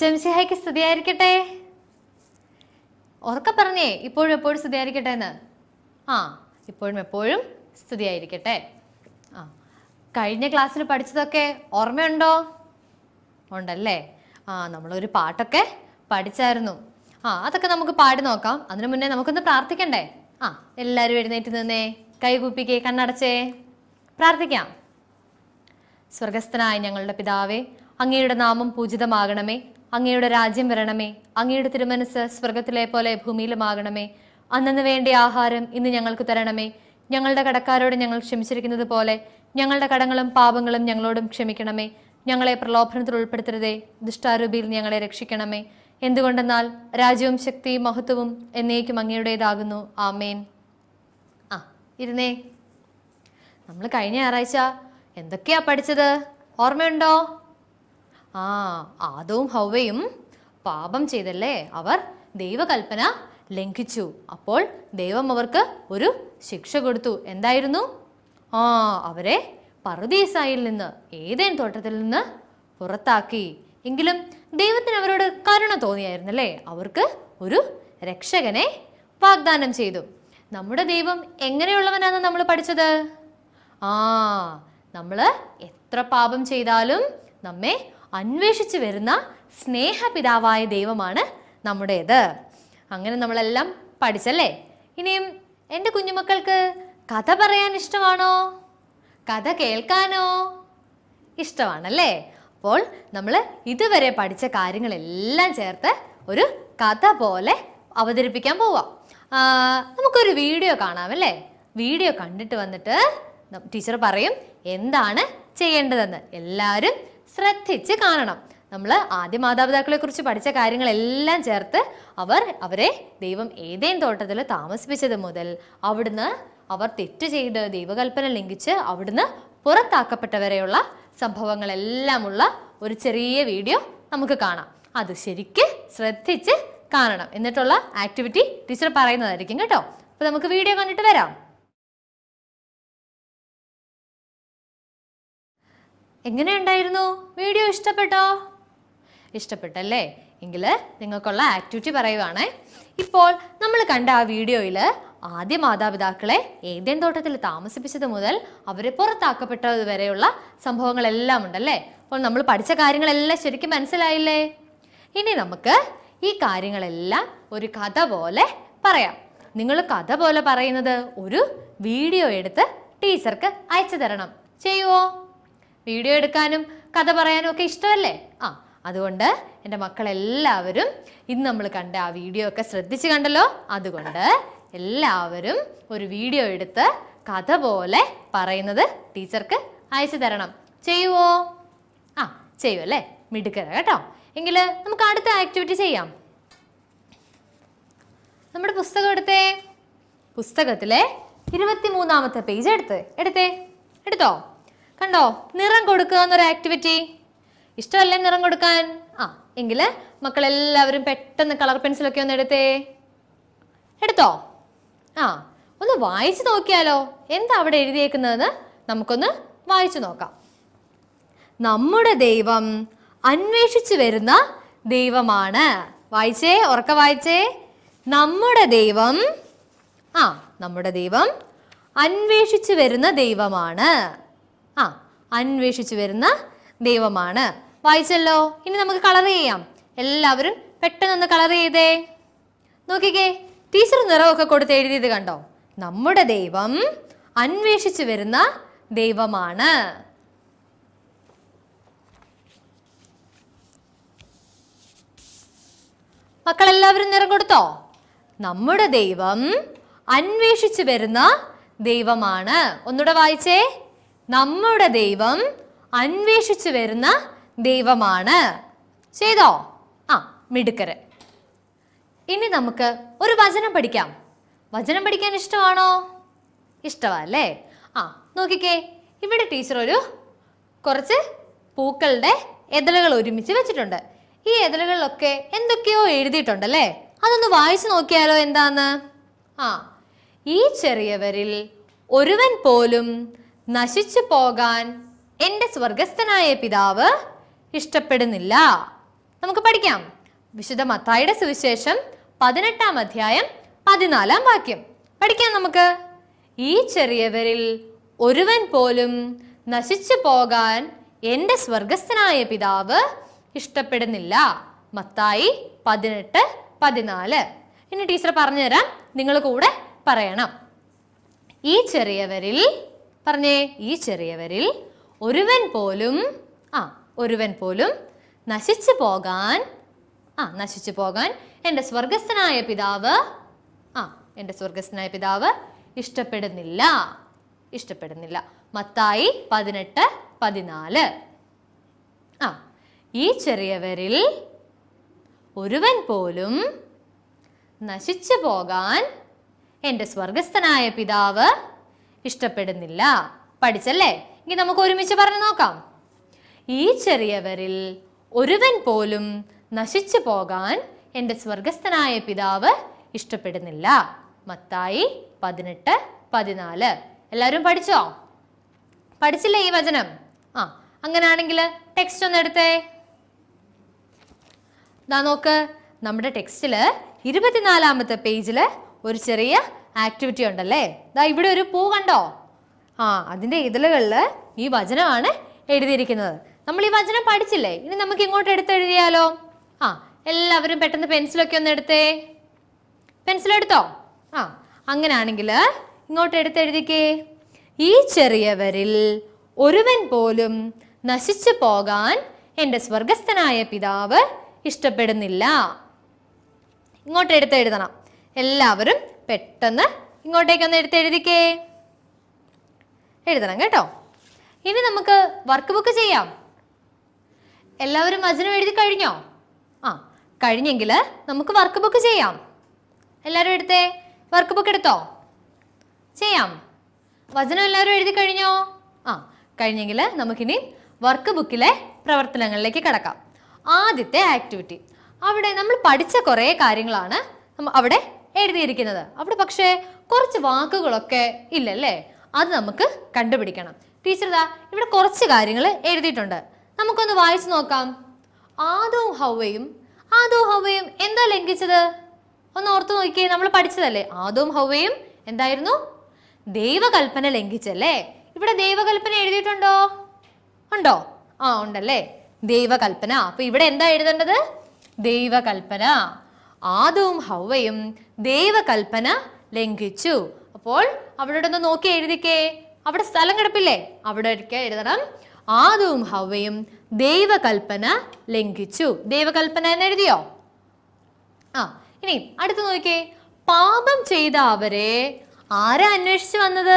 ശംസിഹായ്ക്ക് സ്ഥിതിയായിരിക്കട്ടെ ഉറക്ക പറഞ്ഞേ ഇപ്പോഴും എപ്പോഴും സ്ഥിതിയായിരിക്കട്ടെ എന്ന് ആ ഇപ്പോഴും എപ്പോഴും സ്ഥിതിയായിരിക്കട്ടെ ആ കഴിഞ്ഞ ക്ലാസ്സിൽ പഠിച്ചതൊക്കെ ഓർമ്മയുണ്ടോ ഉണ്ടല്ലേ ആ നമ്മളൊരു പാട്ടൊക്കെ പഠിച്ചായിരുന്നു ആ അതൊക്കെ നമുക്ക് പാടി നോക്കാം അതിനു മുന്നേ നമുക്കൊന്ന് പ്രാർത്ഥിക്കണ്ടേ ആ എല്ലാവരും എഴുന്നേറ്റ് നിന്നേ കൈകൂപ്പിക്കേ കണ്ണടച്ചേ പ്രാർത്ഥിക്കാം സ്വർഗസ്ഥനായ ഞങ്ങളുടെ പിതാവേ അങ്ങയുടെ നാമം പൂജിതമാകണമേ അങ്ങയുടെ രാജ്യം വരണമേ അങ്ങയുടെ തിരുമനസ് സ്വർഗത്തിലെ പോലെ ഭൂമിയിലുമാകണമേ അന്നു വേണ്ട ആഹാരം ഇന്ന് ഞങ്ങൾക്ക് തരണമേ ഞങ്ങളുടെ കടക്കാരോട് ഞങ്ങൾ ക്ഷമിച്ചിരിക്കുന്നത് പോലെ ഞങ്ങളുടെ കടങ്ങളും പാപങ്ങളും ഞങ്ങളോടും ക്ഷമിക്കണമേ ഞങ്ങളെ പ്രലോഭനത്തിൽ ഉൾപ്പെടുത്തരുതേ ദുഷ്ടാരൂപിയിൽ ഞങ്ങളെ രക്ഷിക്കണമേ എന്തുകൊണ്ടെന്നാൽ രാജ്യവും ശക്തിയും മഹത്വവും എന്നേക്കും അങ്ങയുടേതാകുന്നു ആമേൻ ആ ഇരുന്നേ നമ്മൾ കഴിഞ്ഞ ഞായറാഴ്ച എന്തൊക്കെയാ പഠിച്ചത് ഓർമ്മയുണ്ടോ ആ ആദവും ഹൗവയും പാപം ചെയ്തല്ലേ അവർ ദൈവകൽപ്പന ലംഘിച്ചു അപ്പോൾ ദൈവം അവർക്ക് ഒരു ശിക്ഷ കൊടുത്തു എന്തായിരുന്നു ആ അവരെ പറുദീസായിൽ നിന്ന് ഏതേൻ തോട്ടത്തിൽ നിന്ന് പുറത്താക്കി എങ്കിലും ദൈവത്തിന് അവരോട് കരുണ തോന്നിയായിരുന്നല്ലേ അവർക്ക് ഒരു രക്ഷകനെ വാഗ്ദാനം ചെയ്തു നമ്മുടെ ദൈവം എങ്ങനെയുള്ളവനാണ് നമ്മൾ പഠിച്ചത് ആ നമ്മൾ എത്ര പാപം ചെയ്താലും നമ്മെ അന്വേഷിച്ചു വരുന്ന സ്നേഹപിതാവായ ദൈവമാണ് നമ്മുടേത് അങ്ങനെ നമ്മളെല്ലാം പഠിച്ചല്ലേ ഇനിയും എൻ്റെ കുഞ്ഞുമക്കൾക്ക് കഥ പറയാൻ ഇഷ്ടമാണോ കഥ കേൾക്കാനോ ഇഷ്ടമാണല്ലേ അപ്പോൾ നമ്മൾ ഇതുവരെ പഠിച്ച കാര്യങ്ങളെല്ലാം ചേർത്ത് ഒരു കഥ പോലെ അവതരിപ്പിക്കാൻ പോവാം നമുക്കൊരു വീഡിയോ കാണാമല്ലേ വീഡിയോ കണ്ടിട്ട് വന്നിട്ട് ടീച്ചർ പറയും എന്താണ് ചെയ്യേണ്ടതെന്ന് എല്ലാവരും ശ്രദ്ധിച്ച് കാണണം നമ്മൾ ആദ്യ മാതാപിതാക്കളെ കുറിച്ച് പഠിച്ച കാര്യങ്ങളെല്ലാം ചേർത്ത് അവർ അവരെ ദൈവം ഏതേൻ തോട്ടത്തിൽ താമസിപ്പിച്ചത് മുതൽ അവിടുന്ന് അവർ തെറ്റ് ചെയ്ത് ദൈവകൽപ്പന ലംഘിച്ച് അവിടുന്ന് പുറത്താക്കപ്പെട്ടവരെയുള്ള സംഭവങ്ങളെല്ലാമുള്ള ഒരു ചെറിയ വീഡിയോ നമുക്ക് കാണാം അത് ശരിക്ക് ശ്രദ്ധിച്ച് കാണണം എന്നിട്ടുള്ള ആക്ടിവിറ്റി ടീച്ചർ പറയുന്നതായിരിക്കും കേട്ടോ അപ്പോൾ നമുക്ക് വീഡിയോ കണ്ടിട്ട് വരാം എങ്ങനെയുണ്ടായിരുന്നു വീഡിയോ ഇഷ്ടപ്പെട്ടോ ഇഷ്ടപ്പെട്ടല്ലേ എങ്കിൽ നിങ്ങൾക്കുള്ള ആക്ടിവിറ്റി പറയുവാണേ ഇപ്പോൾ നമ്മൾ കണ്ട ആ വീഡിയോയിൽ ആദ്യ മാതാപിതാക്കളെ ഏതേൻ തോട്ടത്തിൽ താമസിപ്പിച്ചത് മുതൽ അവരെ പുറത്താക്കപ്പെട്ടത് വരെയുള്ള സംഭവങ്ങളെല്ലാം ഉണ്ടല്ലേ അപ്പോൾ നമ്മൾ പഠിച്ച കാര്യങ്ങളെല്ലാം ശരിക്കും മനസ്സിലായില്ലേ ഇനി നമുക്ക് ഈ കാര്യങ്ങളെല്ലാം ഒരു കഥ പോലെ പറയാം നിങ്ങൾ കഥ പോലെ പറയുന്നത് ഒരു വീഡിയോ എടുത്ത് ടീച്ചർക്ക് അയച്ചു തരണം ചെയ്യുമോ വീഡിയോ എടുക്കാനും കഥ പറയാനും ഒക്കെ ഇഷ്ടമല്ലേ ആ അതുകൊണ്ട് എൻ്റെ മക്കളെല്ലാവരും ഇന്ന് നമ്മൾ കണ്ട ആ വീഡിയോ ഒക്കെ ശ്രദ്ധിച്ച് കണ്ടല്ലോ അതുകൊണ്ട് എല്ലാവരും ഒരു വീഡിയോ എടുത്ത് കഥ പോലെ പറയുന്നത് ടീച്ചർക്ക് അയച്ചു തരണം ചെയ്യുവോ ആ ചെയ്യുമല്ലേ മിടുക്കര കേട്ടോ എങ്കിൽ നമുക്ക് അടുത്ത ആക്ടിവിറ്റി ചെയ്യാം നമ്മുടെ പുസ്തകം എടുത്തേ പുസ്തകത്തിലെ മൂന്നാമത്തെ പേജ് എടുത്ത് എടുത്തേ എടുത്തോ കണ്ടോ നിറം കൊടുക്കുക എന്നൊരു ആക്ടിവിറ്റി ഇഷ്ടമല്ലേ നിറം കൊടുക്കാൻ ആ എങ്കിൽ മക്കളെല്ലാവരും പെട്ടെന്ന് കളർ പെൻസിലൊക്കെ ഒന്ന് എടുത്തേ എടുത്തോ ആ ഒന്ന് വായിച്ചു നോക്കിയാലോ എന്താ അവിടെ എഴുതിയേക്കുന്നതെന്ന് നമുക്കൊന്ന് വായിച്ചു നോക്കാം നമ്മുടെ ദൈവം അന്വേഷിച്ചു വരുന്ന ദൈവമാണ് വായിച്ചേ ഉറക്ക വായിച്ചേ നമ്മുടെ ദൈവം ആ നമ്മുടെ ദൈവം അന്വേഷിച്ചു വരുന്ന ദൈവമാണ് അന്വേഷിച്ചു വരുന്ന ദൈവമാണ് വായിച്ചല്ലോ ഇനി നമുക്ക് കളർ ചെയ്യാം എല്ലാവരും പെട്ടെന്നൊന്ന് കളർ ചെയ്തേ നോക്കിക്കേ ടീച്ചർ നിറമൊക്കെ കൊടുത്ത് എഴുതിയത് കണ്ടോ നമ്മുടെ ദൈവം അന്വേഷിച്ചു വരുന്ന ദൈവമാണ് മക്കളെല്ലാവരും നിറം കൊടുത്തോ നമ്മുടെ ദൈവം അന്വേഷിച്ചു വരുന്ന ദൈവമാണ് ഒന്നുകൂടെ വായിച്ചേ നമ്മുടെ ദൈവം അന്വേഷിച്ചു വരുന്ന ദൈവമാണ് ചെയ്തോ ആ മിടുക്കര് ഇനി നമുക്ക് ഒരു വചനം പഠിക്കാം വചനം പഠിക്കാൻ ഇഷ്ടമാണോ ഇഷ്ടമല്ലേ ആ നോക്കിക്കേ ഇവിടെ ടീച്ചർ ഒരു കുറച്ച് പൂക്കളുടെ എതളുകൾ ഒരുമിച്ച് വെച്ചിട്ടുണ്ട് ഈ എതളുകളിലൊക്കെ എന്തൊക്കെയോ എഴുതിയിട്ടുണ്ടല്ലേ അതൊന്ന് വായിച്ചു നോക്കിയാലോ എന്താന്ന് ആ ഈ ചെറിയവരിൽ ഒരുവൻ പോലും നശിച്ചു പോകാൻ എൻ്റെ സ്വർഗസ്ഥനായ പിതാവ് ഇഷ്ടപ്പെടുന്നില്ല നമുക്ക് പഠിക്കാം വിശുദ്ധ മത്തായുടെ സുവിശേഷം പതിനെട്ടാം അധ്യായം പതിനാലാം വാക്യം പഠിക്കാം നമുക്ക് ഈ ചെറിയവരിൽ ഒരുവൻ പോലും നശിച്ചു പോകാൻ എൻ്റെ സ്വർഗസ്ഥനായ പിതാവ് ഇഷ്ടപ്പെടുന്നില്ല മത്തായി പതിനെട്ട് പതിനാല് ഇനി ടീച്ചർ പറഞ്ഞുതരാം നിങ്ങൾ കൂടെ പറയണം ഈ ചെറിയവരിൽ പറഞ്ഞേ ഈ ചെറിയവരിൽ ഒരുവൻ പോലും ആ ഒരുവൻ പോലും നശിച്ചു പോകാൻ ആ നശിച്ചു പോകാൻ എൻ്റെ സ്വർഗസ്ഥനായ പിതാവ് ആ എൻ്റെ സ്വർഗസ്ഥനായ പിതാവ് ഇഷ്ടപ്പെടുന്നില്ല ഇഷ്ടപ്പെടുന്നില്ല മത്തായി പതിനെട്ട് പതിനാല് ആ ഈ ചെറിയവരിൽ ഒരുവൻ പോലും നശിച്ചു പോകാൻ എൻ്റെ സ്വർഗസ്ഥനായ പിതാവ് ഇഷ്ടപ്പെടുന്നില്ല പഠിച്ചല്ലേ ഇനി നമുക്ക് ഒരുമിച്ച് പറഞ്ഞു നോക്കാം ഈ ചെറിയവരിൽ ഒരുവൻ പോലും നശിച്ചു പോകാൻ എൻ്റെ സ്വർഗസ്ഥനായ പിതാവ് ഇഷ്ടപ്പെടുന്നില്ല മത്തായി പതിനെട്ട് പതിനാല് എല്ലാവരും പഠിച്ചോ പഠിച്ചില്ലേ ഈ വചനം ആ അങ്ങനെയാണെങ്കിൽ ടെക്സ്റ്റ് ഒന്ന് എടുത്തേ നോക്ക് നമ്മുടെ ടെക്സ്റ്റില് ഇരുപത്തിനാലാമത്തെ പേജില് ഒരു ചെറിയ ആക്ടിവിറ്റി ഉണ്ടല്ലേ ദാ ഇവിടെ ഒരു പൂ കണ്ടോ ആ അതിൻ്റെ ഇതിലുകളിൽ ഈ വചനമാണ് എഴുതിയിരിക്കുന്നത് നമ്മൾ ഈ വചനം പഠിച്ചില്ലേ ഇനി നമുക്ക് ഇങ്ങോട്ട് എടുത്ത് എഴുതിയാലോ ആ എല്ലാവരും പെട്ടെന്ന് പെൻസിലൊക്കെ ഒന്ന് എടുത്തേ പെൻസിലെടുത്തോ ആ അങ്ങനെയാണെങ്കിൽ ഇങ്ങോട്ട് എഴുതിക്കേ ഈ ചെറിയവരിൽ ഒരുവൻ പോലും നശിച്ചു പോകാൻ എൻ്റെ സ്വർഗസ്ഥനായ പിതാവ് ഇഷ്ടപ്പെടുന്നില്ല ഇങ്ങോട്ട് എഴുതണം എല്ലാവരും പെട്ടെന്ന് ഒന്ന് എടുത്ത് എഴുതിക്കേ എഴുതണം കേട്ടോ ഇനി നമുക്ക് വർക്ക് ബുക്ക് ചെയ്യാം എല്ലാവരും വചനം എഴുതി കഴിഞ്ഞോ ആ കഴിഞ്ഞെങ്കിൽ നമുക്ക് വർക്ക് ബുക്ക് ചെയ്യാം എല്ലാവരും എടുത്തേ വർക്ക് ബുക്ക് എടുത്തോ ചെയ്യാം വചനം എല്ലാവരും എഴുതി കഴിഞ്ഞോ ആ കഴിഞ്ഞെങ്കിൽ നമുക്കിനി വർക്ക് ബുക്കിലെ പ്രവർത്തനങ്ങളിലേക്ക് കിടക്കാം ആദ്യത്തെ ആക്ടിവിറ്റി അവിടെ നമ്മൾ പഠിച്ച കുറേ കാര്യങ്ങളാണ് അവിടെ എഴുതിയിരിക്കുന്നത് അവിടെ പക്ഷേ കുറച്ച് വാക്കുകളൊക്കെ ഇല്ലല്ലേ അത് നമുക്ക് കണ്ടുപിടിക്കണം ടീച്ചർ ഇതാ ഇവിടെ കുറച്ച് കാര്യങ്ങൾ എഴുതിയിട്ടുണ്ട് നമുക്കൊന്ന് വായിച്ചു നോക്കാം ആദോ ഹൗവയും ആദോ ഹൗവയും എന്താ ലംഘിച്ചത് ഒന്ന് ഓർത്ത് നോക്കിയേ നമ്മൾ പഠിച്ചതല്ലേ ആദവും ഹൗവയും എന്തായിരുന്നു ദൈവകൽപ്പന ലംഘിച്ചല്ലേ ഇവിടെ ദൈവകൽപ്പന എഴുതിയിട്ടുണ്ടോ ഉണ്ടോ ആ ഉണ്ടല്ലേ ദൈവകൽപ്പന അപ്പൊ ഇവിടെ എന്താ എഴുതേണ്ടത് ദൈവകൽപ്പന ആദവും ഹൗവയും ദൈവകൽപ്പന ലംഘിച്ചു അപ്പോൾ അവിടെ ഒന്ന് നോക്കി എഴുതിക്കേ അവിടെ സ്ഥലം കിടപ്പില്ലേ അവിടെ എഴുതണം ആദവും ഹവയും ദൈവകൽപ്പന ലംഘിച്ചു ദൈവകൽപ്പന എന്ന് എഴുതിയോ ആ ഇനി അടുത്ത് നോക്കിയേ പാപം ചെയ്ത അവരെ ആരാ അന്വേഷിച്ച് വന്നത്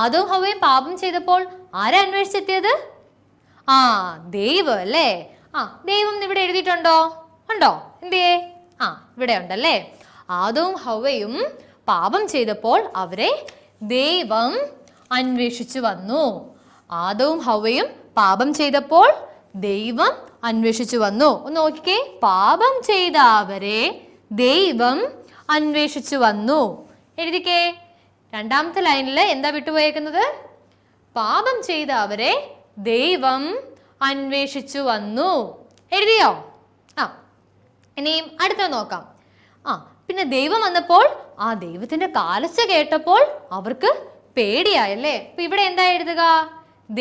ആദവും ഹവയും പാപം ചെയ്തപ്പോൾ ആരാ അന്വേഷിച്ചെത്തിയത് ആ ദൈവം അല്ലേ ആ ദൈവം ഇവിടെ എഴുതിയിട്ടുണ്ടോ ഉണ്ടോ എന്തേ ആ ഇവിടെ ഉണ്ടല്ലേ ആദവും ഹവയും പാപം ചെയ്തപ്പോൾ അവരെ ദൈവം അന്വേഷിച്ചു വന്നു ആദവും ഹവയും പാപം ചെയ്തപ്പോൾ ദൈവം അന്വേഷിച്ചു വന്നു ഒന്ന് നോക്കിക്കേ പാപം ചെയ്ത അവരെ ദൈവം അന്വേഷിച്ചു വന്നു എഴുതിക്കേ രണ്ടാമത്തെ ലൈനിൽ എന്താ വിട്ടുപോയേക്കുന്നത് പാപം ചെയ്ത അവരെ ദൈവം അന്വേഷിച്ചു വന്നു എഴുതിയോ ആ ഇനിയും അടുത്ത നോക്കാം ആ പിന്നെ ദൈവം വന്നപ്പോൾ ആ ദൈവത്തിന്റെ കാലച്ച കേട്ടപ്പോൾ അവർക്ക് പേടിയായല്ലേ അപ്പൊ ഇവിടെ എന്താ എഴുതുക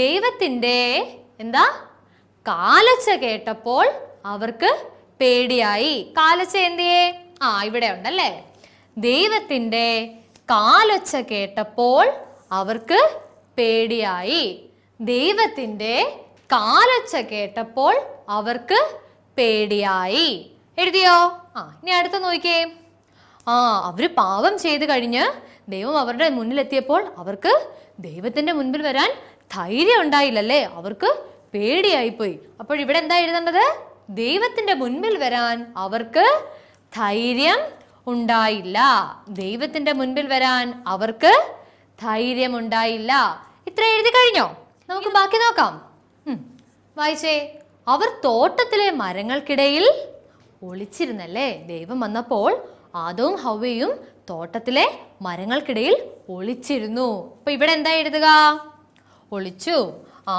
ദൈവത്തിന്റെ എന്താ കാലച്ച കേട്ടപ്പോൾ അവർക്ക് പേടിയായി കാലച്ച എന്തിയെ ആ ഇവിടെ ഉണ്ടല്ലേ ദൈവത്തിന്റെ കാലൊച്ച കേട്ടപ്പോൾ അവർക്ക് പേടിയായി ദൈവത്തിന്റെ കാലൊച്ച കേട്ടപ്പോൾ അവർക്ക് പേടിയായി എഴുതിയോ ആ ഇനി അടുത്ത നോക്കിയേ ആ അവർ പാപം ചെയ്ത് കഴിഞ്ഞ് ദൈവം അവരുടെ മുന്നിലെത്തിയപ്പോൾ അവർക്ക് ദൈവത്തിൻ്റെ മുൻപിൽ വരാൻ ധൈര്യം ഉണ്ടായില്ലല്ലേ അവർക്ക് പേടിയായിപ്പോയി അപ്പോൾ ഇവിടെ എന്താ എഴുതേണ്ടത് ദൈവത്തിൻ്റെ മുൻപിൽ വരാൻ അവർക്ക് ധൈര്യം ഉണ്ടായില്ല ദൈവത്തിൻ്റെ മുൻപിൽ വരാൻ അവർക്ക് ധൈര്യം ഉണ്ടായില്ല ഇത്ര എഴുതി കഴിഞ്ഞോ നമുക്ക് ബാക്കി നോക്കാം വായിച്ചേ അവർ തോട്ടത്തിലെ മരങ്ങൾക്കിടയിൽ ഒളിച്ചിരുന്നല്ലേ ദൈവം വന്നപ്പോൾ ആദവും ഹവയും തോട്ടത്തിലെ മരങ്ങൾക്കിടയിൽ ഒളിച്ചിരുന്നു അപ്പൊ ഇവിടെ എന്താ എഴുതുക ഒളിച്ചു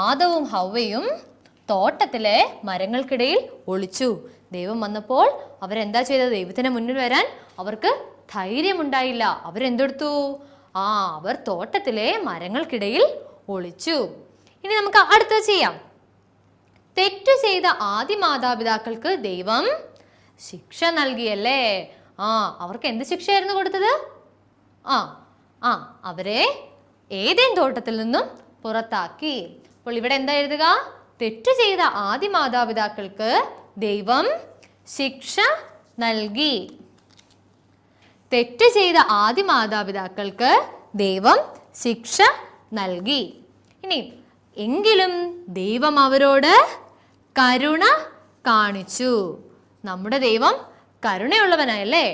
ആദവും ഹവയും തോട്ടത്തിലെ മരങ്ങൾക്കിടയിൽ ഒളിച്ചു ദൈവം വന്നപ്പോൾ അവരെന്താ ചെയ്തത് ദൈവത്തിന് മുന്നിൽ വരാൻ അവർക്ക് ധൈര്യമുണ്ടായില്ല അവരെന്തെടുത്തു ആ അവർ തോട്ടത്തിലെ മരങ്ങൾക്കിടയിൽ ഒളിച്ചു ഇനി നമുക്ക് അടുത്ത ചെയ്യാം തെറ്റു ചെയ്ത ആദ്യ മാതാപിതാക്കൾക്ക് ദൈവം ശിക്ഷ നൽകിയല്ലേ ആ അവർക്ക് എന്ത് ശിക്ഷയായിരുന്നു കൊടുത്തത് ആ ആ അവരെ ഏതേൻ തോട്ടത്തിൽ നിന്നും പുറത്താക്കി അപ്പോൾ ഇവിടെ എന്താ എഴുതുക തെറ്റ് ചെയ്ത ആദ്യ മാതാപിതാക്കൾക്ക് ദൈവം ശിക്ഷ നൽകി തെറ്റ് ചെയ്ത ആദ്യ മാതാപിതാക്കൾക്ക് ദൈവം ശിക്ഷ നൽകി ഇനി എങ്കിലും ദൈവം അവരോട് കരുണ കാണിച്ചു നമ്മുടെ ദൈവം കരുണയുള്ളവനായല്ലേ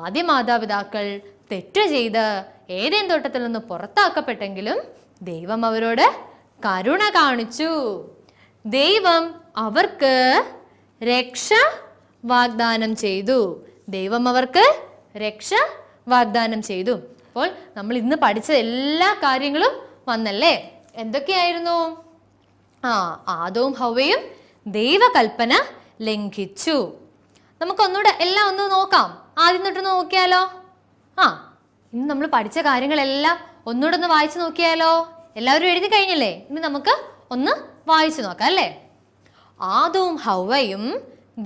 ആദ്യ മാതാപിതാക്കൾ തെറ്റ് ചെയ്ത് ഏതേൻ തോട്ടത്തിൽ നിന്ന് പുറത്താക്കപ്പെട്ടെങ്കിലും ദൈവം അവരോട് കരുണ കാണിച്ചു ദൈവം അവർക്ക് രക്ഷ വാഗ്ദാനം ചെയ്തു ദൈവം അവർക്ക് രക്ഷ വാഗ്ദാനം ചെയ്തു അപ്പോൾ നമ്മൾ ഇന്ന് പഠിച്ച എല്ലാ കാര്യങ്ങളും വന്നല്ലേ എന്തൊക്കെയായിരുന്നു ആ ആദവും ഹവയും ദൈവകൽപ്പന ലംഘിച്ചു നമുക്കൊന്നുകൂടെ എല്ലാം ഒന്ന് നോക്കാം ആദ്യം തൊട്ട് നോക്കിയാലോ ആ ഇന്ന് നമ്മൾ പഠിച്ച കാര്യങ്ങളെല്ലാം ഒന്നുകൂടെ ഒന്ന് വായിച്ചു നോക്കിയാലോ എല്ലാവരും എഴുതി കഴിഞ്ഞല്ലേ ഇനി നമുക്ക് ഒന്ന് വായിച്ചു നോക്കാം അല്ലേ ആദവും ഹൗവയും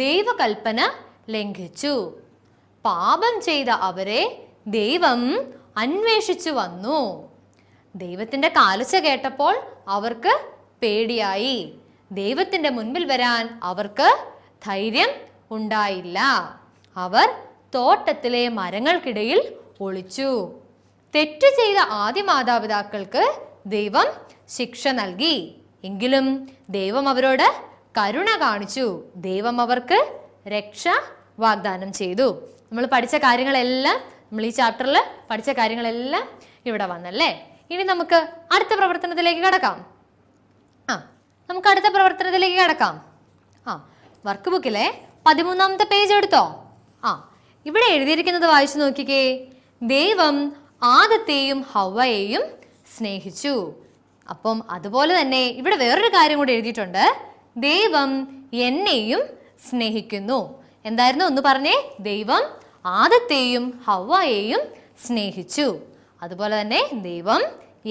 ദൈവകൽപ്പന ലംഘിച്ചു പാപം ചെയ്ത അവരെ ദൈവം അന്വേഷിച്ചു വന്നു ദൈവത്തിൻ്റെ കാലച്ച കേട്ടപ്പോൾ അവർക്ക് പേടിയായി ദൈവത്തിൻ്റെ മുൻപിൽ വരാൻ അവർക്ക് ധൈര്യം ഉണ്ടായില്ല അവർ തോട്ടത്തിലെ മരങ്ങൾക്കിടയിൽ ഒളിച്ചു തെറ്റു ചെയ്ത ആദ്യ മാതാപിതാക്കൾക്ക് ദൈവം ശിക്ഷ നൽകി എങ്കിലും ദൈവം അവരോട് കരുണ കാണിച്ചു ദൈവം അവർക്ക് രക്ഷ വാഗ്ദാനം ചെയ്തു നമ്മൾ പഠിച്ച കാര്യങ്ങളെല്ലാം നമ്മൾ ഈ ചാപ്റ്ററിൽ പഠിച്ച കാര്യങ്ങളെല്ലാം ഇവിടെ വന്നല്ലേ ഇനി നമുക്ക് അടുത്ത പ്രവർത്തനത്തിലേക്ക് കടക്കാം ആ നമുക്ക് അടുത്ത പ്രവർത്തനത്തിലേക്ക് കടക്കാം ആ വർക്ക് ബുക്കിലെ പതിമൂന്നാമത്തെ പേജ് എടുത്തോ ആ ഇവിടെ എഴുതിയിരിക്കുന്നത് വായിച്ചു നോക്കിക്കേ ദൈവം ആദത്തെയും ഹവയെയും സ്നേഹിച്ചു അപ്പം അതുപോലെ തന്നെ ഇവിടെ വേറൊരു കാര്യം കൂടി എഴുതിയിട്ടുണ്ട് ദൈവം എന്നെയും സ്നേഹിക്കുന്നു എന്തായിരുന്നു ഒന്ന് പറഞ്ഞേ ദൈവം ആദത്തെയും ഹവയെയും സ്നേഹിച്ചു അതുപോലെ തന്നെ ദൈവം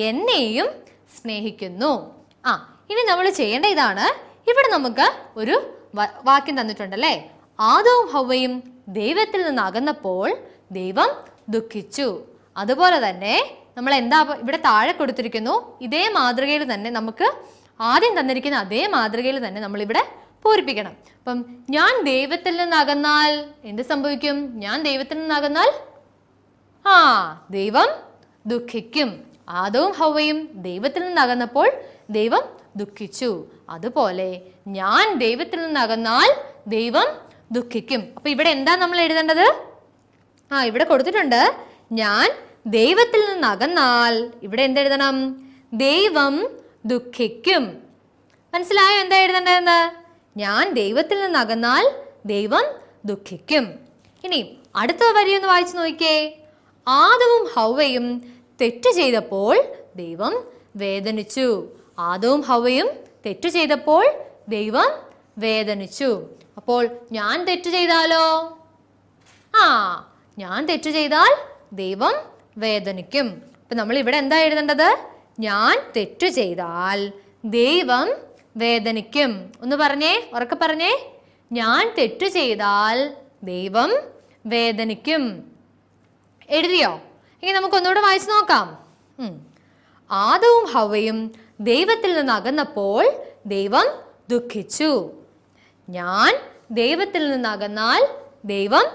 എന്നെയും സ്നേഹിക്കുന്നു ആ ഇനി നമ്മൾ ചെയ്യേണ്ട ഇതാണ് ഇവിടെ നമുക്ക് ഒരു വാക്യം തന്നിട്ടുണ്ടല്ലേ ആദവും ഹവയും ദൈവത്തിൽ നിന്ന് അകന്നപ്പോൾ ദൈവം ദുഃഖിച്ചു അതുപോലെ തന്നെ നമ്മൾ എന്താ ഇവിടെ താഴെ കൊടുത്തിരിക്കുന്നു ഇതേ മാതൃകയിൽ തന്നെ നമുക്ക് ആദ്യം തന്നിരിക്കുന്ന അതേ മാതൃകയിൽ തന്നെ നമ്മളിവിടെ പൂരിപ്പിക്കണം അപ്പം ഞാൻ ദൈവത്തിൽ നിന്ന് അകന്നാൽ എന്ത് സംഭവിക്കും ഞാൻ ദൈവത്തിൽ നിന്ന് അകന്നാൽ ആ ദൈവം ദുഃഖിക്കും ആദവും ഹവയും ദൈവത്തിൽ നിന്ന് അകന്നപ്പോൾ ദൈവം ദുഃഖിച്ചു അതുപോലെ ഞാൻ ദൈവത്തിൽ നിന്ന് അകന്നാൽ ദൈവം ദുഃഖിക്കും അപ്പൊ ഇവിടെ എന്താ നമ്മൾ എഴുതേണ്ടത് ആ ഇവിടെ കൊടുത്തിട്ടുണ്ട് ഞാൻ ദൈവത്തിൽ നിന്ന് അകന്നാൽ ഇവിടെ എന്തെഴുതണം ദൈവം ദുഃഖിക്കും മനസ്സിലായോ എന്താ എഴുതേണ്ടതെന്ന് ഞാൻ ദൈവത്തിൽ നിന്ന് അകന്നാൽ ദൈവം ദുഃഖിക്കും ഇനി അടുത്ത വരി ഒന്ന് വായിച്ചു നോക്കിയേ ആദവും ഹൗവയും തെറ്റ് ചെയ്തപ്പോൾ ദൈവം വേദനിച്ചു ആദവും ഹവയും തെറ്റു ചെയ്തപ്പോൾ ദൈവം വേദനിച്ചു അപ്പോൾ ഞാൻ തെറ്റു ചെയ്താലോ ആ ഞാൻ തെറ്റു ചെയ്താൽ ദൈവം വേദനിക്കും അപ്പൊ നമ്മൾ ഇവിടെ എന്താ എഴുതേണ്ടത് ഞാൻ തെറ്റു ചെയ്താൽ ദൈവം വേദനിക്കും ഒന്ന് പറഞ്ഞേ ഉറക്കെ പറഞ്ഞേ ഞാൻ തെറ്റു ചെയ്താൽ ദൈവം വേദനിക്കും എഴുതിയോ ഇനി നമുക്ക് ഒന്നുകൂടെ വായിച്ചു നോക്കാം ആദവും ഹവയും ദൈവത്തിൽ നിന്ന് അകന്നപ്പോൾ ദൈവം ദുഃഖിച്ചു ഞാൻ ദൈവത്തിൽ നിന്ന് അകന്നാൽ ദൈവം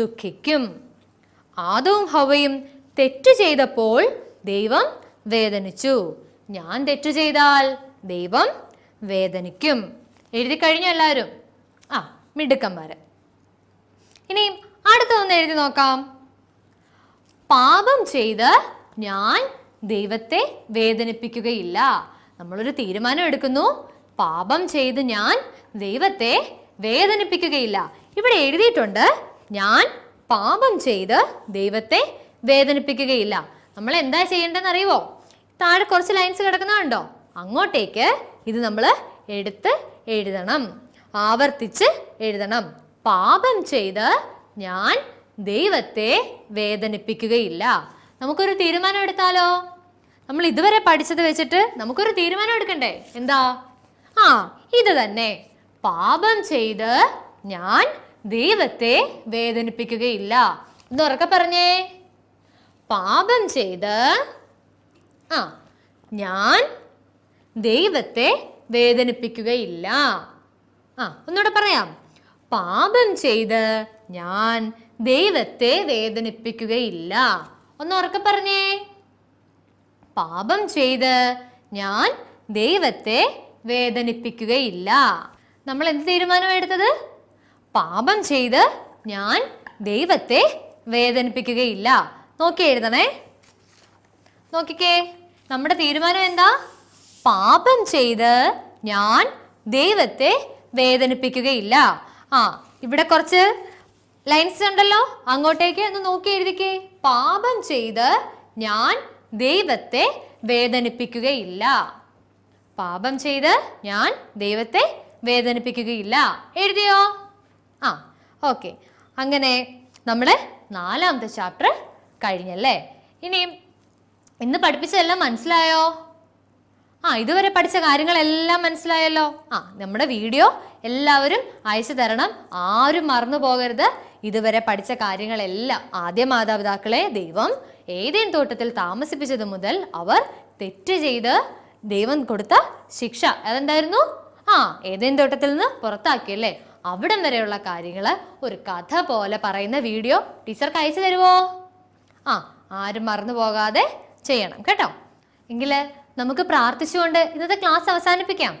ദുഃഖിക്കും ആദവും ഹവയും തെറ്റു ചെയ്തപ്പോൾ ദൈവം വേദനിച്ചു ഞാൻ തെറ്റു ചെയ്താൽ ദൈവം വേദനിക്കും എഴുതി കഴിഞ്ഞു എല്ലാവരും ആ മിടുക്കന്മാർ ഇനിയും അടുത്തൊന്ന് എഴുതി നോക്കാം പാപം ചെയ്ത് ഞാൻ ദൈവത്തെ വേദനിപ്പിക്കുകയില്ല നമ്മളൊരു തീരുമാനം എടുക്കുന്നു പാപം ചെയ്ത് ഞാൻ ദൈവത്തെ വേദനിപ്പിക്കുകയില്ല ഇവിടെ എഴുതിയിട്ടുണ്ട് ഞാൻ പാപം ചെയ്ത് ദൈവത്തെ വേദനിപ്പിക്കുകയില്ല നമ്മൾ എന്താ ചെയ്യേണ്ടതെന്ന് അറിയുമോ താഴെ കുറച്ച് ലൈൻസ് കിടക്കുന്നുണ്ടോ അങ്ങോട്ടേക്ക് ഇത് നമ്മൾ എടുത്ത് എഴുതണം ആവർത്തിച്ച് എഴുതണം പാപം ചെയ്ത് ഞാൻ ദൈവത്തെ വേദനിപ്പിക്കുകയില്ല നമുക്കൊരു തീരുമാനം എടുത്താലോ നമ്മൾ ഇതുവരെ പഠിച്ചത് വെച്ചിട്ട് നമുക്കൊരു തീരുമാനം എടുക്കണ്ടേ എന്താ ആ ഇത് തന്നെ പാപം ചെയ്ത് ഞാൻ ദൈവത്തെ വേദനിപ്പിക്കുകയില്ല എന്നുറക്കെ പറഞ്ഞേ പാപം ചെയ്ത് ആ ഞാൻ ദൈവത്തെ വേദനിപ്പിക്കുകയില്ല ആ ഒന്നുകൂടെ പറയാം പാപം ചെയ്ത് ഞാൻ ദൈവത്തെ വേദനിപ്പിക്കുകയില്ല ഒന്ന് ഉറക്കെ പറഞ്ഞേ പാപം ചെയ്ത് ഞാൻ ദൈവത്തെ വേദനിപ്പിക്കുകയില്ല നമ്മൾ എന്ത് എടുത്തത് പാപം ചെയ്ത് ഞാൻ ദൈവത്തെ വേദനിപ്പിക്കുകയില്ല നോക്കി എഴുതണേ നോക്കിക്കേ നമ്മുടെ തീരുമാനം എന്താ പാപം ചെയ്ത് ഞാൻ ദൈവത്തെ വേദനിപ്പിക്കുകയില്ല ആ ഇവിടെ കുറച്ച് ലൈൻസ് ഉണ്ടല്ലോ അങ്ങോട്ടേക്ക് ഒന്ന് നോക്കി എഴുതിക്കേ പാപം ചെയ്ത് ഞാൻ ദൈവത്തെ വേദനിപ്പിക്കുകയില്ല പാപം ചെയ്ത് ഞാൻ ദൈവത്തെ വേദനിപ്പിക്കുകയില്ല എഴുതിയോ ആ ഓക്കെ അങ്ങനെ നമ്മൾ നാലാമത്തെ ചാപ്റ്റർ കഴിഞ്ഞല്ലേ ഇനിയും ഇന്ന് പഠിപ്പിച്ചതെല്ലാം മനസ്സിലായോ ആ ഇതുവരെ പഠിച്ച കാര്യങ്ങളെല്ലാം മനസ്സിലായല്ലോ ആ നമ്മുടെ വീഡിയോ എല്ലാവരും അയച്ചു തരണം ആരും മറന്നു പോകരുത് ഇതുവരെ പഠിച്ച കാര്യങ്ങളെല്ലാം ആദ്യ മാതാപിതാക്കളെ ദൈവം ഏതേൻ തോട്ടത്തിൽ താമസിപ്പിച്ചത് മുതൽ അവർ തെറ്റ് ചെയ്ത് ദൈവം കൊടുത്ത ശിക്ഷ അതെന്തായിരുന്നു ആ ഏതേൻ തോട്ടത്തിൽ നിന്ന് പുറത്താക്കി അല്ലേ അവിടം വരെയുള്ള കാര്യങ്ങൾ ഒരു കഥ പോലെ പറയുന്ന വീഡിയോ ടീച്ചർക്ക് അയച്ചു തരുമോ ആ ആരും മറന്നു പോകാതെ ചെയ്യണം കേട്ടോ എങ്കിൽ നമുക്ക് പ്രാർത്ഥിച്ചുകൊണ്ട് ഇന്നത്തെ ക്ലാസ് അവസാനിപ്പിക്കാം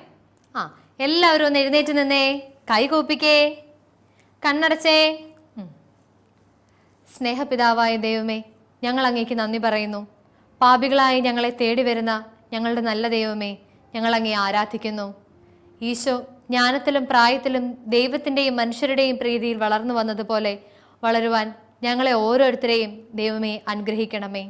ആ എല്ലാവരും ഒന്ന് എഴുന്നേറ്റ് നിന്നേ കൈ കൂപ്പിക്കേ കണ്ണടച്ചേ സ്നേഹപിതാവായ ദൈവമേ ഞങ്ങൾ അങ്ങേക്ക് നന്ദി പറയുന്നു പാപികളായി ഞങ്ങളെ തേടി വരുന്ന ഞങ്ങളുടെ നല്ല ദൈവമേ ഞങ്ങൾ അങ്ങേ ആരാധിക്കുന്നു ഈശോ ജ്ഞാനത്തിലും പ്രായത്തിലും ദൈവത്തിൻ്റെയും മനുഷ്യരുടെയും പ്രീതിയിൽ വളർന്നു വന്നതുപോലെ വളരുവാൻ ഞങ്ങളെ ഓരോരുത്തരെയും ദൈവമേ അനുഗ്രഹിക്കണമേ